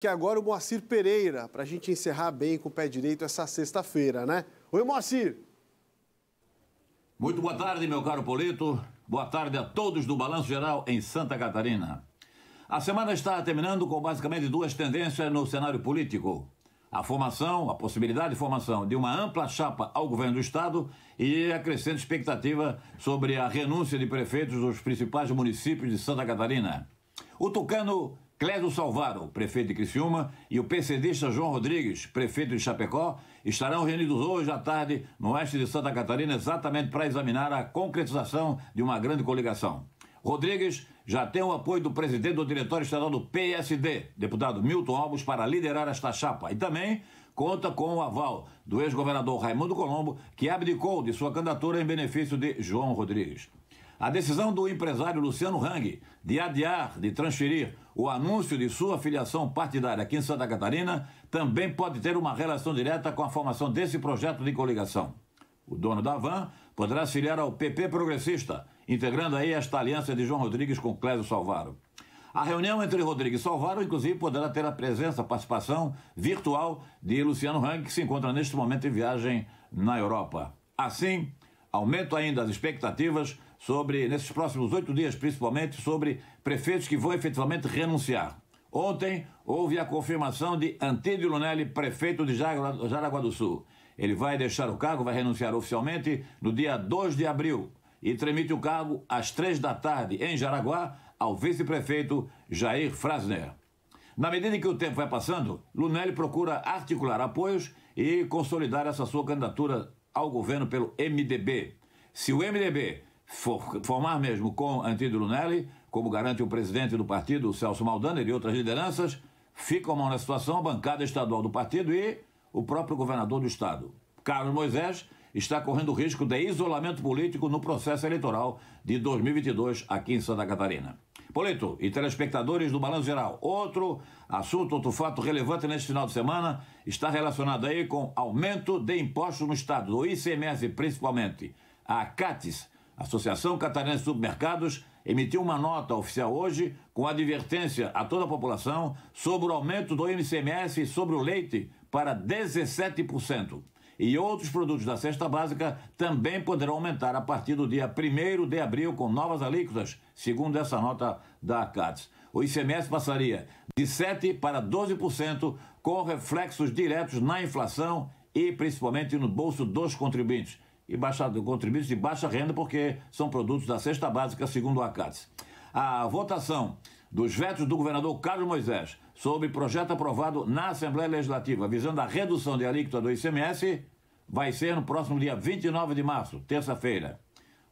que agora o Moacir Pereira, para a gente encerrar bem com o pé direito essa sexta-feira, né? Oi, Moacir! Muito boa tarde, meu caro Polito. Boa tarde a todos do Balanço Geral em Santa Catarina. A semana está terminando com basicamente duas tendências no cenário político. A formação, a possibilidade de formação de uma ampla chapa ao governo do Estado e a crescente expectativa sobre a renúncia de prefeitos dos principais municípios de Santa Catarina. O Tucano Clésio Salvaro, prefeito de Criciúma, e o PCDista João Rodrigues, prefeito de Chapecó, estarão reunidos hoje à tarde no oeste de Santa Catarina exatamente para examinar a concretização de uma grande coligação. Rodrigues já tem o apoio do presidente do Diretório Estadual do PSD, deputado Milton Alves, para liderar esta chapa. E também conta com o aval do ex-governador Raimundo Colombo, que abdicou de sua candidatura em benefício de João Rodrigues. A decisão do empresário Luciano Hang de adiar, de transferir o anúncio de sua filiação partidária aqui em Santa Catarina também pode ter uma relação direta com a formação desse projeto de coligação. O dono da van poderá se filiar ao PP Progressista, integrando aí esta aliança de João Rodrigues com Clésio Salvaro. A reunião entre Rodrigues e Salvaro, inclusive, poderá ter a presença, a participação virtual de Luciano Hang, que se encontra neste momento em viagem na Europa. Assim, Aumento ainda as expectativas sobre, nesses próximos oito dias, principalmente, sobre prefeitos que vão efetivamente renunciar. Ontem houve a confirmação de Antídio Lunelli, prefeito de Jaraguá do Sul. Ele vai deixar o cargo, vai renunciar oficialmente no dia 2 de abril e tramite o cargo às três da tarde em Jaraguá ao vice-prefeito Jair Frasner. Na medida que o tempo vai passando, Lunelli procura articular apoios e consolidar essa sua candidatura ao governo pelo MDB. Se o MDB for, formar mesmo com Antídoto Nelly, como garante o presidente do partido, Celso Maldana, e outras lideranças, a mal na situação a bancada estadual do partido e o próprio governador do estado. Carlos Moisés está correndo o risco de isolamento político no processo eleitoral de 2022 aqui em Santa Catarina. Polito e telespectadores do Balanço Geral, outro assunto, outro fato relevante neste final de semana está relacionado aí com aumento de impostos no Estado, do ICMS principalmente. A CATES, Associação Catarinense de Supermercados, emitiu uma nota oficial hoje com advertência a toda a população sobre o aumento do ICMS sobre o leite para 17% e outros produtos da cesta básica também poderão aumentar a partir do dia 1 de abril com novas alíquotas, segundo essa nota da CADES. O ICMS passaria de 7% para 12%, com reflexos diretos na inflação e principalmente no bolso dos contribuintes. E baixa, contribuintes de baixa renda, porque são produtos da cesta básica, segundo a CADES. A votação dos vetos do governador Carlos Moisés sobre projeto aprovado na Assembleia Legislativa visando a redução de alíquota do ICMS vai ser no próximo dia 29 de março, terça-feira.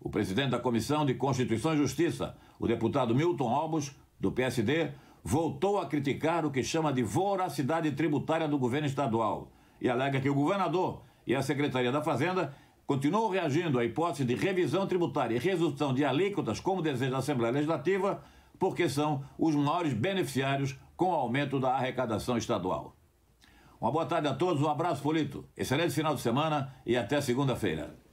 O presidente da Comissão de Constituição e Justiça, o deputado Milton Albos, do PSD, voltou a criticar o que chama de voracidade tributária do governo estadual e alega que o governador e a Secretaria da Fazenda continuam reagindo à hipótese de revisão tributária e redução de alíquotas, como deseja a Assembleia Legislativa, porque são os maiores beneficiários com o aumento da arrecadação estadual. Uma boa tarde a todos, um abraço, Polito. Excelente final de semana e até segunda-feira.